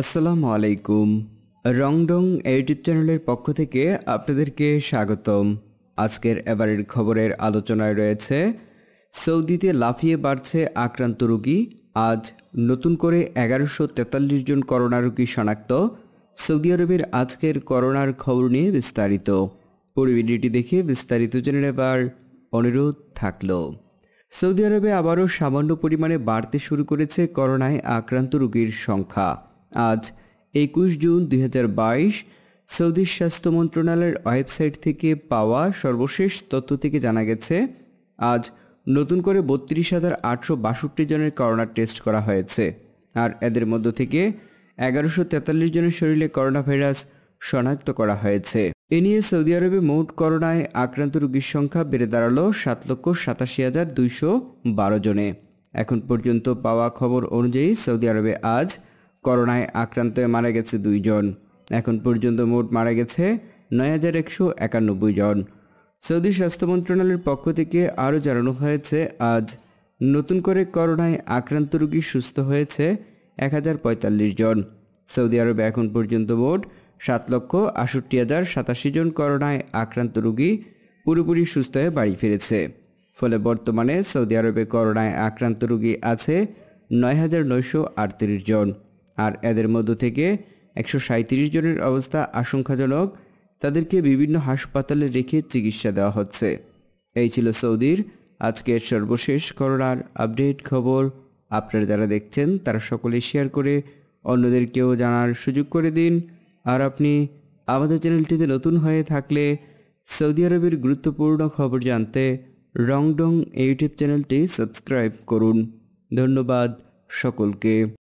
আসসালামু আলাইকুম রংডং ইউটিউব চ্যানেলের পক্ষ থেকে আপনাদেরকে স্বাগতম আজকের এবারের খবরের আলোচনায় রয়েছে সৌদিতে লাফিয়ে বাড়ছে আক্রান্ত রোগী আজ নতুন করে এগারোশো তেতাল্লিশ জন করোনা রোগী শনাক্ত সৌদি আরবের আজকের করোনার খবর নিয়ে বিস্তারিত পরিবিডিটি দেখে বিস্তারিত জেনে নেবার অনুরোধ থাকলো সৌদি আরবে আবারও সামান্য পরিমাণে বাড়তে শুরু করেছে করোনায় আক্রান্ত রোগীর সংখ্যা আজ একুশ জুন দুই সৌদির স্বাস্থ্য মন্ত্রণালয়ের ওয়েবসাইট থেকে পাওয়া সর্বশেষ তথ্য থেকে জানা গেছে আজ নতুন করে বত্রিশ হাজার আটশো বাষট্টি জনের করোনা টেস্ট করা হয়েছে আর এদের মধ্য থেকে এগারোশো তেতাল্লিশ জনের শরীরে করোনা ভাইরাস শনাক্ত করা হয়েছে এ নিয়ে সৌদি আরবে মোট করোনায় আক্রান্ত রোগীর সংখ্যা বেড়ে দাঁড়ালো সাত লক্ষ সাতাশি হাজার দুইশো বারো জনে এখন পর্যন্ত পাওয়া খবর অনুযায়ী সৌদি আরবে আজ করোনায় আক্রান্ত হয়ে মারা গেছে দুইজন এখন পর্যন্ত মোট মারা গেছে নয় হাজার একশো একানব্বই জন সৌদি স্বাস্থ্য মন্ত্রণালয়ের পক্ষ থেকে আরও জানানো হয়েছে আজ নতুন করে করোনায় আক্রান্ত রোগী সুস্থ হয়েছে এক হাজার পঁয়তাল্লিশ জন সৌদি আরবে এখন পর্যন্ত মোট সাত লক্ষ আষট্টি হাজার সাতাশি জন করোনায় আক্রান্ত রোগী পুরোপুরি সুস্থ হয়ে বাড়ি ফিরেছে ফলে বর্তমানে সৌদি আরবে করোনায় আক্রান্ত রোগী আছে নয় হাজার নয়শো আটত্রিশ জন আর এদের মধ্য থেকে একশো জনের অবস্থা আশঙ্কাজনক তাদেরকে বিভিন্ন হাসপাতালে রেখে চিকিৎসা দেওয়া হচ্ছে এই ছিল সৌদির আজকের সর্বশেষ করোনার আপডেট খবর আপনারা যারা দেখছেন তারা সকলে শেয়ার করে অন্যদেরকেও জানার সুযোগ করে দিন আর আপনি আমাদের চ্যানেলটিতে নতুন হয়ে থাকলে সৌদি আরবের গুরুত্বপূর্ণ খবর জানতে রংডং ইউটিউব চ্যানেলটি সাবস্ক্রাইব করুন ধন্যবাদ সকলকে